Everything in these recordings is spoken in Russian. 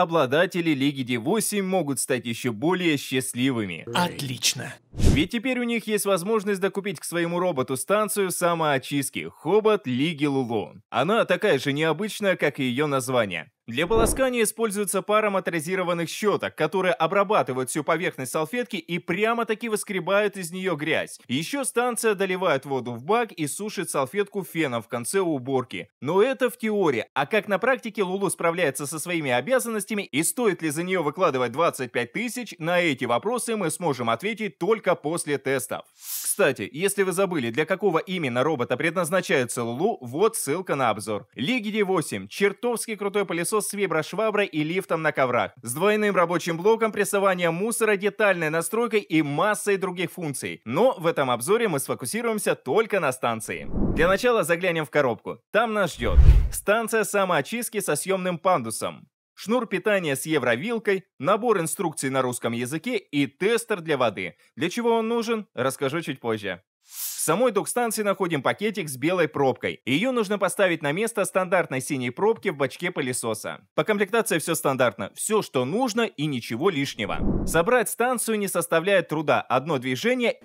обладатели Лиги D8 могут стать еще более счастливыми. Отлично. Ведь теперь у них есть возможность докупить к своему роботу станцию самоочистки Хобот Лиги Лулу. Она такая же необычная, как и ее название. Для полоскания используется пара моторизированных щеток, которые обрабатывают всю поверхность салфетки и прямо-таки выскребают из нее грязь. Еще станция доливает воду в бак и сушит салфетку феном в конце уборки. Но это в теории. А как на практике Лулу справляется со своими обязанностями и стоит ли за нее выкладывать 25 тысяч, на эти вопросы мы сможем ответить только после тестов. Кстати, если вы забыли, для какого именно робота предназначается Лулу, вот ссылка на обзор. Лигиди 8. Чертовски крутой пылесос корпусу с виброшваброй и лифтом на коврах, с двойным рабочим блоком прессования мусора, детальной настройкой и массой других функций. Но в этом обзоре мы сфокусируемся только на станции. Для начала заглянем в коробку. Там нас ждет станция самоочистки со съемным пандусом, шнур питания с евровилкой, набор инструкций на русском языке и тестер для воды. Для чего он нужен, расскажу чуть позже. В самой док-станции находим пакетик с белой пробкой. Ее нужно поставить на место стандартной синей пробки в бачке пылесоса. По комплектации все стандартно. Все, что нужно и ничего лишнего. Собрать станцию не составляет труда. Одно движение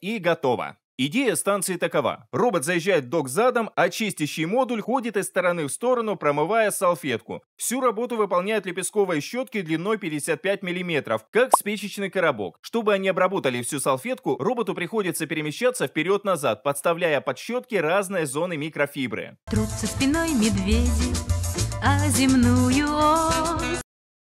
и готово. Идея станции такова. Робот заезжает в док задом, а чистящий модуль ходит из стороны в сторону, промывая салфетку. Всю работу выполняют лепестковые щетки длиной 55 мм, как спичечный коробок. Чтобы они обработали всю салфетку, роботу приходится перемещаться вперед-назад, подставляя под щетки разные зоны микрофибры. Трутся спиной медведи, а земную ось.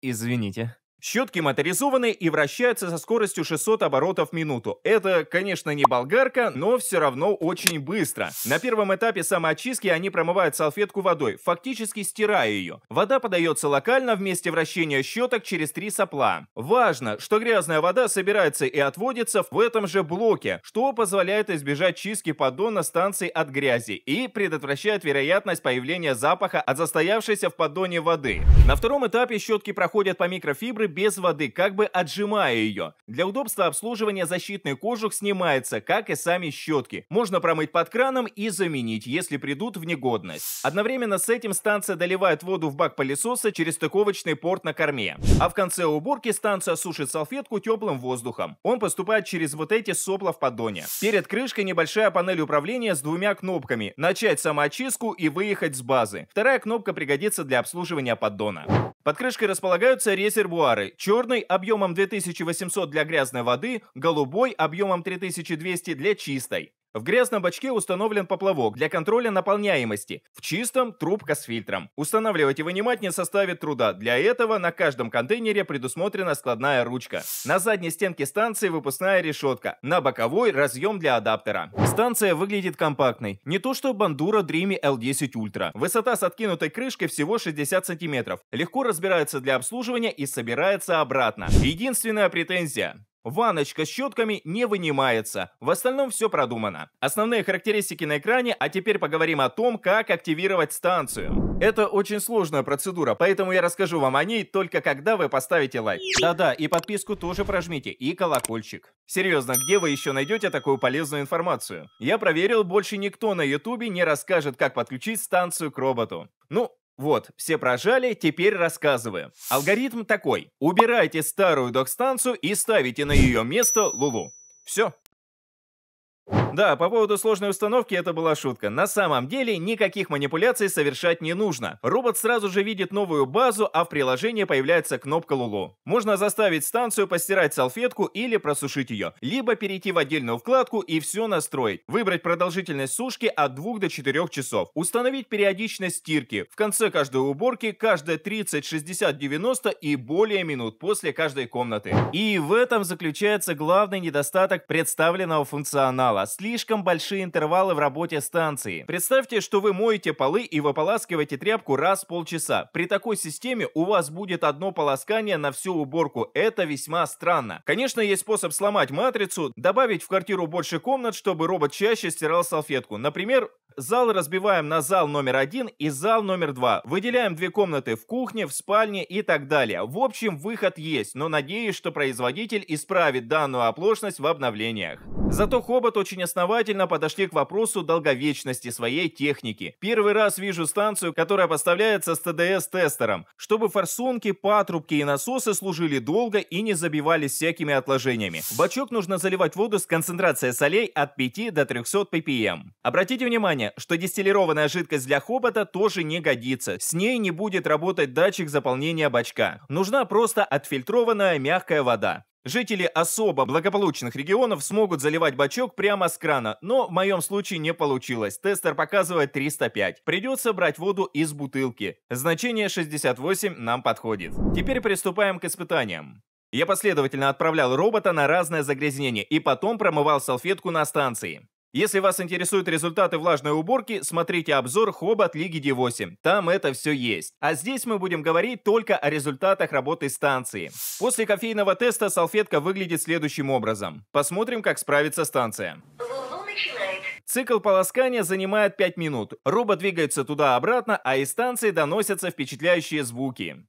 Извините. Щетки моторизованы и вращаются со скоростью 600 оборотов в минуту. Это, конечно, не болгарка, но все равно очень быстро. На первом этапе самоочистки они промывают салфетку водой, фактически стирая ее. Вода подается локально вместе месте вращения щеток через три сопла. Важно, что грязная вода собирается и отводится в этом же блоке, что позволяет избежать чистки поддона станции от грязи и предотвращает вероятность появления запаха от застоявшейся в поддоне воды. На втором этапе щетки проходят по микрофибры без воды, как бы отжимая ее. Для удобства обслуживания защитный кожух снимается, как и сами щетки. Можно промыть под краном и заменить, если придут в негодность. Одновременно с этим станция доливает воду в бак пылесоса через стыковочный порт на корме. А в конце уборки станция сушит салфетку теплым воздухом. Он поступает через вот эти сопла в поддоне. Перед крышкой небольшая панель управления с двумя кнопками. Начать самоочистку и выехать с базы. Вторая кнопка пригодится для обслуживания поддона. Под крышкой располагаются резервуары. Черный объемом 2800 для грязной воды, голубой объемом 3200 для чистой. В грязном бачке установлен поплавок для контроля наполняемости, в чистом – трубка с фильтром. Устанавливать и вынимать не составит труда, для этого на каждом контейнере предусмотрена складная ручка. На задней стенке станции выпускная решетка, на боковой – разъем для адаптера. Станция выглядит компактной, не то что Бандура Dreamy L10 Ultra. Высота с откинутой крышкой всего 60 сантиметров, легко разбирается для обслуживания и собирается обратно. Единственная претензия Ваночка с щетками не вынимается, в остальном все продумано. Основные характеристики на экране, а теперь поговорим о том, как активировать станцию. Это очень сложная процедура, поэтому я расскажу вам о ней только когда вы поставите лайк. Да-да, и подписку тоже прожмите, и колокольчик. Серьезно, где вы еще найдете такую полезную информацию? Я проверил, больше никто на ютубе не расскажет, как подключить станцию к роботу. Ну, вот, все прожали, теперь рассказываем. Алгоритм такой. Убирайте старую док-станцию и ставите на ее место Лулу. Все. Да, по поводу сложной установки это была шутка. На самом деле никаких манипуляций совершать не нужно. Робот сразу же видит новую базу, а в приложении появляется кнопка Лулу. Можно заставить станцию постирать салфетку или просушить ее, либо перейти в отдельную вкладку и все настроить. Выбрать продолжительность сушки от 2 до 4 часов. Установить периодичность стирки. В конце каждой уборки каждые 30, 60, 90 и более минут после каждой комнаты. И в этом заключается главный недостаток представленного функционала слишком большие интервалы в работе станции. Представьте, что вы моете полы и выполаскиваете тряпку раз в полчаса. При такой системе у вас будет одно полоскание на всю уборку. Это весьма странно. Конечно, есть способ сломать матрицу, добавить в квартиру больше комнат, чтобы робот чаще стирал салфетку. Например, зал разбиваем на зал номер один и зал номер два. Выделяем две комнаты в кухне, в спальне и так далее. В общем, выход есть, но надеюсь, что производитель исправит данную оплошность в обновлениях. Зато Хобот очень осторожно основательно подошли к вопросу долговечности своей техники. Первый раз вижу станцию, которая поставляется с ТДС-тестером, чтобы форсунки, патрубки и насосы служили долго и не забивались всякими отложениями. В бачок нужно заливать воду с концентрацией солей от 5 до 300 ppm. Обратите внимание, что дистиллированная жидкость для хобота тоже не годится. С ней не будет работать датчик заполнения бачка. Нужна просто отфильтрованная мягкая вода. Жители особо благополучных регионов смогут заливать бачок прямо с крана, но в моем случае не получилось. Тестер показывает 305. Придется брать воду из бутылки. Значение 68 нам подходит. Теперь приступаем к испытаниям. Я последовательно отправлял робота на разное загрязнение и потом промывал салфетку на станции. Если вас интересуют результаты влажной уборки, смотрите обзор Хобот Лиги D8. Там это все есть. А здесь мы будем говорить только о результатах работы станции. После кофейного теста салфетка выглядит следующим образом. Посмотрим, как справится станция. Цикл полоскания занимает 5 минут. Робот двигается туда-обратно, а из станции доносятся впечатляющие звуки.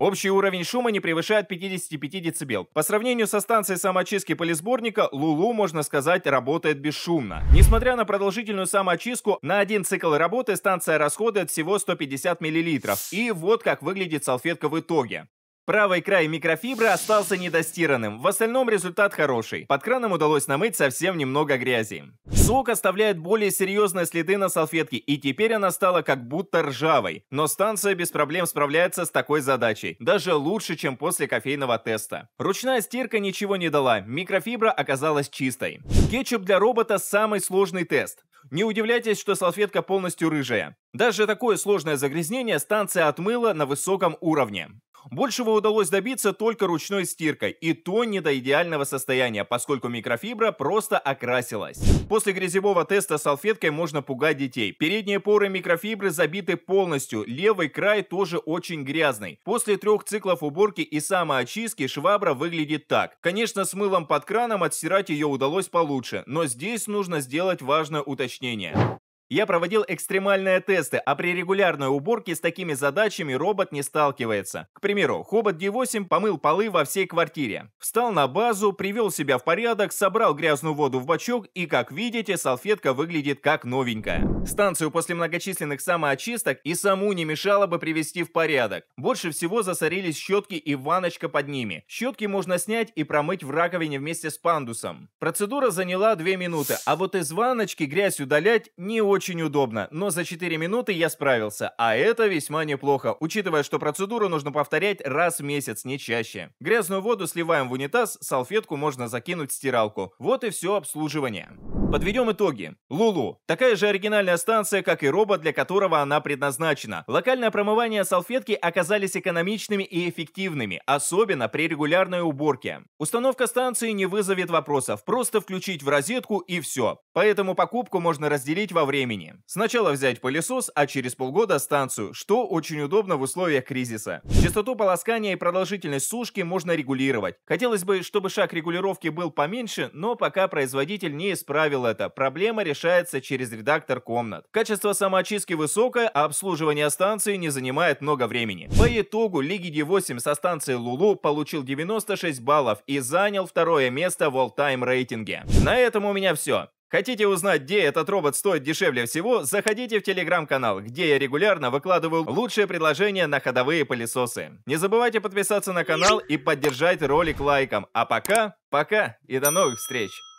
Общий уровень шума не превышает 55 дБ. По сравнению со станцией самоочистки полисборника, Лулу, можно сказать, работает бесшумно. Несмотря на продолжительную самоочистку, на один цикл работы станция расходует всего 150 мл. И вот как выглядит салфетка в итоге. Правый край микрофибры остался недостиранным, в остальном результат хороший. Под краном удалось намыть совсем немного грязи. Сок оставляет более серьезные следы на салфетке, и теперь она стала как будто ржавой. Но станция без проблем справляется с такой задачей, даже лучше, чем после кофейного теста. Ручная стирка ничего не дала, микрофибра оказалась чистой. Кетчуп для робота самый сложный тест. Не удивляйтесь, что салфетка полностью рыжая. Даже такое сложное загрязнение станция отмыла на высоком уровне. Большего удалось добиться только ручной стиркой, и то не до идеального состояния, поскольку микрофибра просто окрасилась. После грязевого теста салфеткой можно пугать детей. Передние поры микрофибры забиты полностью, левый край тоже очень грязный. После трех циклов уборки и самоочистки швабра выглядит так. Конечно, с мылом под краном отстирать ее удалось получше, но здесь нужно сделать важное уточнение. Я проводил экстремальные тесты, а при регулярной уборке с такими задачами робот не сталкивается. К примеру, Хобот D8 помыл полы во всей квартире. Встал на базу, привел себя в порядок, собрал грязную воду в бачок и, как видите, салфетка выглядит как новенькая. Станцию после многочисленных самоочисток и саму не мешало бы привести в порядок. Больше всего засорились щетки и ваночка под ними. Щетки можно снять и промыть в раковине вместе с пандусом. Процедура заняла 2 минуты, а вот из ваночки грязь удалять не очень очень удобно, но за 4 минуты я справился, а это весьма неплохо, учитывая, что процедуру нужно повторять раз в месяц, не чаще. Грязную воду сливаем в унитаз, салфетку можно закинуть в стиралку. Вот и все обслуживание. Подведем итоги. Лулу. Такая же оригинальная станция, как и робот, для которого она предназначена. Локальное промывание салфетки оказались экономичными и эффективными, особенно при регулярной уборке. Установка станции не вызовет вопросов, просто включить в розетку и все. Поэтому покупку можно разделить во времени. Сначала взять пылесос, а через полгода станцию, что очень удобно в условиях кризиса. Частоту полоскания и продолжительность сушки можно регулировать. Хотелось бы, чтобы шаг регулировки был поменьше, но пока производитель не исправил отметил это. Проблема решается через редактор комнат. Качество самоочистки высокое, а обслуживание станции не занимает много времени. По итогу Лиги D8 со станции Лулу получил 96 баллов и занял второе место в all-time рейтинге. На этом у меня все. Хотите узнать, где этот робот стоит дешевле всего, заходите в телеграм-канал, где я регулярно выкладываю лучшие предложения на ходовые пылесосы. Не забывайте подписаться на канал и поддержать ролик лайком. А пока, пока и до новых встреч!